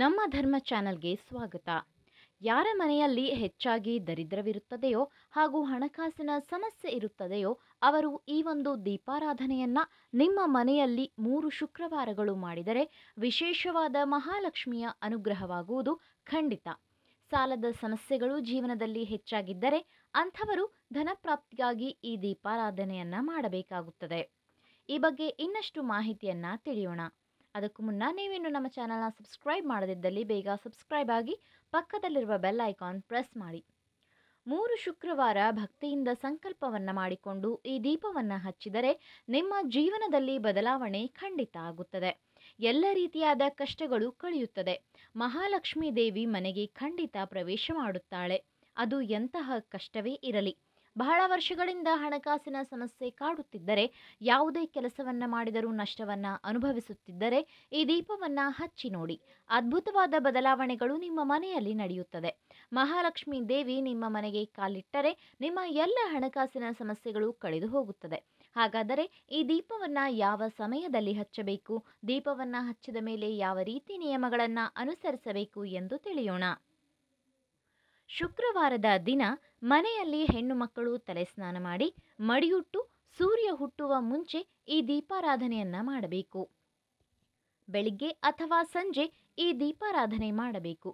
ನಮ್ಮ ಧರ್ಮ ಚಾನಲ್ಗೆ ಸ್ವಾಗತ ಯಾರ ಮನೆಯಲ್ಲಿ ಹೆಚ್ಚಾಗಿ ದರಿದ್ರವಿರುತ್ತದೆಯೋ ಹಾಗೂ ಹಣಕಾಸಿನ ಸಮಸ್ಯೆ ಇರುತ್ತದೆಯೋ ಅವರು ಈ ಒಂದು ದೀಪಾರಾಧನೆಯನ್ನು ನಿಮ್ಮ ಮನೆಯಲ್ಲಿ ಮೂರು ಶುಕ್ರವಾರಗಳು ಮಾಡಿದರೆ ವಿಶೇಷವಾದ ಮಹಾಲಕ್ಷ್ಮಿಯ ಅನುಗ್ರಹವಾಗುವುದು ಖಂಡಿತ ಸಾಲದ ಸಮಸ್ಯೆಗಳು ಜೀವನದಲ್ಲಿ ಹೆಚ್ಚಾಗಿದ್ದರೆ ಅಂಥವರು ಧನಪ್ರಾಪ್ತಿಗಾಗಿ ಈ ದೀಪಾರಾಧನೆಯನ್ನು ಮಾಡಬೇಕಾಗುತ್ತದೆ ಈ ಬಗ್ಗೆ ಇನ್ನಷ್ಟು ಮಾಹಿತಿಯನ್ನು ತಿಳಿಯೋಣ ಅದಕ್ಕೂ ಮುನ್ನ ನೀವಿನ್ನು ನಮ್ಮ ಚಾನಲ್ನ ಸಬ್ಸ್ಕ್ರೈಬ್ ಮಾಡದಿದ್ದಲ್ಲಿ ಬೇಗ ಸಬ್ಸ್ಕ್ರೈಬ್ ಆಗಿ ಪಕ್ಕದಲ್ಲಿರುವ ಬೆಲ್ ಐಕಾನ್ ಪ್ರೆಸ್ ಮಾಡಿ ಮೂರು ಶುಕ್ರವಾರ ಭಕ್ತಿಯಿಂದ ಸಂಕಲ್ಪವನ್ನು ಮಾಡಿಕೊಂಡು ಈ ದೀಪವನ್ನು ಹಚ್ಚಿದರೆ ನಿಮ್ಮ ಜೀವನದಲ್ಲಿ ಬದಲಾವಣೆ ಖಂಡಿತ ಆಗುತ್ತದೆ ಎಲ್ಲ ರೀತಿಯಾದ ಕಷ್ಟಗಳು ಕಳೆಯುತ್ತದೆ ಮಹಾಲಕ್ಷ್ಮೀ ದೇವಿ ಮನೆಗೆ ಖಂಡಿತ ಪ್ರವೇಶ ಮಾಡುತ್ತಾಳೆ ಅದು ಎಂತಹ ಕಷ್ಟವೇ ಇರಲಿ ಬಹಳ ವರ್ಷಗಳಿಂದ ಹಣಕಾಸಿನ ಸಮಸ್ಯೆ ಕಾಡುತ್ತಿದ್ದರೆ ಯಾವುದೇ ಕೆಲಸವನ್ನ ಮಾಡಿದರೂ ನಷ್ಟವನ್ನ ಅನುಭವಿಸುತ್ತಿದ್ದರೆ ಈ ದೀಪವನ್ನ ಹಚ್ಚಿ ನೋಡಿ ಅದ್ಭುತವಾದ ಬದಲಾವಣೆಗಳು ನಿಮ್ಮ ಮನೆಯಲ್ಲಿ ನಡೆಯುತ್ತದೆ ಮಹಾಲಕ್ಷ್ಮಿ ದೇವಿ ನಿಮ್ಮ ಮನೆಗೆ ಕಾಲಿಟ್ಟರೆ ನಿಮ್ಮ ಎಲ್ಲ ಹಣಕಾಸಿನ ಸಮಸ್ಯೆಗಳು ಕಳೆದು ಹೋಗುತ್ತದೆ ಹಾಗಾದರೆ ಈ ದೀಪವನ್ನ ಯಾವ ಸಮಯದಲ್ಲಿ ಹಚ್ಚಬೇಕು ದೀಪವನ್ನ ಹಚ್ಚಿದ ಮೇಲೆ ಯಾವ ರೀತಿ ನಿಯಮಗಳನ್ನು ಅನುಸರಿಸಬೇಕು ಎಂದು ತಿಳಿಯೋಣ ಶುಕ್ರವಾರದ ದಿನ ಮನೆಯಲ್ಲಿ ಹೆಣ್ಣು ಮಕ್ಕಳು ತಲೆ ಸ್ನಾನ ಮಾಡಿ ಮಡಿಯುಟ್ಟು ಸೂರ್ಯ ಹುಟ್ಟುವ ಮುಂಚೆ ಈ ದೀಪಾರಾಧನೆಯನ್ನ ಮಾಡಬೇಕು ಬೆಳಿಗ್ಗೆ ಅಥವಾ ಸಂಜೆ ಈ ದೀಪಾರಾಧನೆ ಮಾಡಬೇಕು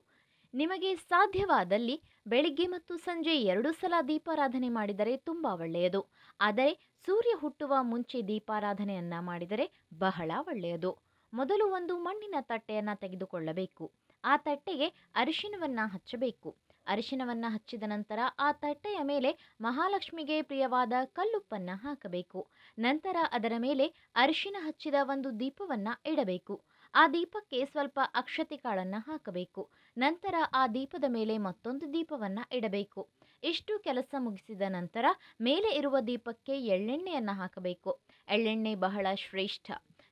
ನಿಮಗೆ ಸಾಧ್ಯವಾದಲ್ಲಿ ಬೆಳಿಗ್ಗೆ ಮತ್ತು ಸಂಜೆ ಎರಡು ಸಲ ದೀಪಾರಾಧನೆ ಮಾಡಿದರೆ ತುಂಬ ಒಳ್ಳೆಯದು ಆದರೆ ಸೂರ್ಯ ಹುಟ್ಟುವ ಮುಂಚೆ ದೀಪಾರಾಧನೆಯನ್ನ ಮಾಡಿದರೆ ಬಹಳ ಒಳ್ಳೆಯದು ಮೊದಲು ಒಂದು ಮಣ್ಣಿನ ತಟ್ಟೆಯನ್ನು ತೆಗೆದುಕೊಳ್ಳಬೇಕು ಆ ತಟ್ಟೆಗೆ ಅರಿಶಿನವನ್ನು ಹಚ್ಚಬೇಕು ಅರಿಶಿನವನ್ನು ಹಚ್ಚಿದ ನಂತರ ಆ ತಟ್ಟೆಯ ಮೇಲೆ ಮಹಾಲಕ್ಷ್ಮಿಗೆ ಪ್ರಿಯವಾದ ಕಲ್ಲುಪ್ಪನ್ನು ಹಾಕಬೇಕು ನಂತರ ಅದರ ಮೇಲೆ ಅರಿಶಿನ ಹಚ್ಚಿದ ಒಂದು ದೀಪವನ್ನು ಇಡಬೇಕು ಆ ದೀಪಕ್ಕೆ ಸ್ವಲ್ಪ ಅಕ್ಷತೆ ಕಾಳನ್ನು ಹಾಕಬೇಕು ನಂತರ ಆ ದೀಪದ ಮೇಲೆ ಮತ್ತೊಂದು ದೀಪವನ್ನು ಇಡಬೇಕು ಇಷ್ಟು ಕೆಲಸ ಮುಗಿಸಿದ ನಂತರ ಮೇಲೆ ಇರುವ ದೀಪಕ್ಕೆ ಎಳ್ಳೆಣ್ಣೆಯನ್ನು ಹಾಕಬೇಕು ಎಳ್ಳೆಣ್ಣೆ ಬಹಳ ಶ್ರೇಷ್ಠ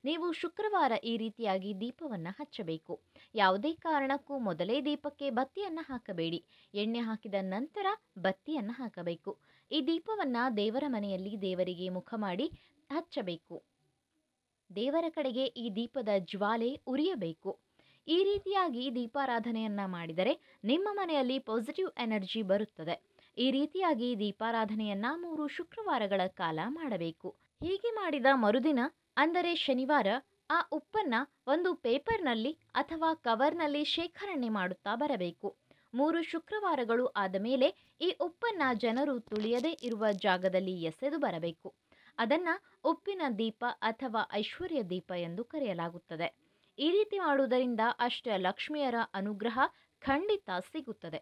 ನೀವು ಶುಕ್ರವಾರ ಈ ರೀತಿಯಾಗಿ ದೀಪವನ್ನು ಹಚ್ಚಬೇಕು ಯಾವುದೇ ಕಾರಣಕ್ಕೂ ಮೊದಲೇ ದೀಪಕ್ಕೆ ಬತ್ತಿಯನ್ನು ಹಾಕಬೇಡಿ ಎಣ್ಣೆ ಹಾಕಿದ ನಂತರ ಬತ್ತಿಯನ್ನು ಹಾಕಬೇಕು ಈ ದೀಪವನ್ನು ದೇವರ ಮನೆಯಲ್ಲಿ ದೇವರಿಗೆ ಮುಖ ಮಾಡಿ ಹಚ್ಚಬೇಕು ದೇವರ ಕಡೆಗೆ ಈ ದೀಪದ ಜ್ವಾಲೆ ಉರಿಯಬೇಕು ಈ ರೀತಿಯಾಗಿ ದೀಪಾರಾಧನೆಯನ್ನ ಮಾಡಿದರೆ ನಿಮ್ಮ ಮನೆಯಲ್ಲಿ ಪಾಸಿಟಿವ್ ಎನರ್ಜಿ ಬರುತ್ತದೆ ಈ ರೀತಿಯಾಗಿ ದೀಪಾರಾಧನೆಯನ್ನ ಮೂರು ಶುಕ್ರವಾರಗಳ ಕಾಲ ಮಾಡಬೇಕು ಹೀಗೆ ಮಾಡಿದ ಮರುದಿನ ಅಂದರೆ ಶನಿವಾರ ಆ ಉಪ್ಪನ್ನು ಒಂದು ಪೇಪರ್ನಲ್ಲಿ ಅಥವಾ ಕವರ್ನಲ್ಲಿ ಶೇಖರಣೆ ಮಾಡುತ್ತಾ ಬರಬೇಕು ಮೂರು ಶುಕ್ರವಾರಗಳು ಆದ ಮೇಲೆ ಈ ಉಪ್ಪನ್ನು ಜನರು ತುಳಿಯದೇ ಇರುವ ಜಾಗದಲ್ಲಿ ಎಸೆದು ಬರಬೇಕು ಅದನ್ನು ಉಪ್ಪಿನ ದೀಪ ಅಥವಾ ಐಶ್ವರ್ಯ ದೀಪ ಎಂದು ಕರೆಯಲಾಗುತ್ತದೆ ಈ ರೀತಿ ಮಾಡುವುದರಿಂದ ಅಷ್ಟ ಲಕ್ಷ್ಮಿಯರ ಅನುಗ್ರಹ ಖಂಡಿತ ಸಿಗುತ್ತದೆ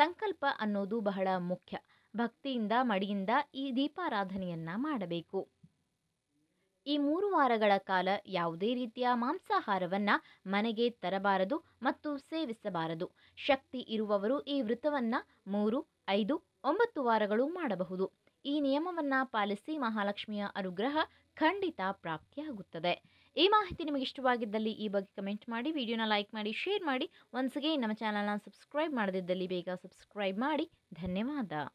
ಸಂಕಲ್ಪ ಅನ್ನೋದು ಬಹಳ ಮುಖ್ಯ ಭಕ್ತಿಯಿಂದ ಮಡಿಯಿಂದ ಈ ದೀಪಾರಾಧನೆಯನ್ನ ಮಾಡಬೇಕು ಈ ಮೂರು ವಾರಗಳ ಕಾಲ ಯಾವುದೇ ರೀತಿಯ ಮಾಂಸಾಹಾರವನ್ನು ಮನೆಗೆ ತರಬಾರದು ಮತ್ತು ಸೇವಿಸಬಾರದು ಶಕ್ತಿ ಇರುವವರು ಈ ವೃತವನ್ನು ಮೂರು ಐದು ಒಂಬತ್ತು ವಾರಗಳು ಮಾಡಬಹುದು ಈ ನಿಯಮವನ್ನು ಪಾಲಿಸಿ ಮಹಾಲಕ್ಷ್ಮಿಯ ಅನುಗ್ರಹ ಖಂಡಿತ ಪ್ರಾಪ್ತಿಯಾಗುತ್ತದೆ ಈ ಮಾಹಿತಿ ನಿಮಗೆ ಇಷ್ಟವಾಗಿದ್ದಲ್ಲಿ ಈ ಬಗ್ಗೆ ಕಮೆಂಟ್ ಮಾಡಿ ವಿಡಿಯೋನ ಲೈಕ್ ಮಾಡಿ ಶೇರ್ ಮಾಡಿ ಒನ್ಸ್ಗೆ ನಮ್ಮ ಚಾನಲ್ನ ಸಬ್ಸ್ಕ್ರೈಬ್ ಮಾಡದಿದ್ದಲ್ಲಿ ಬೇಗ ಸಬ್ಸ್ಕ್ರೈಬ್ ಮಾಡಿ ಧನ್ಯವಾದ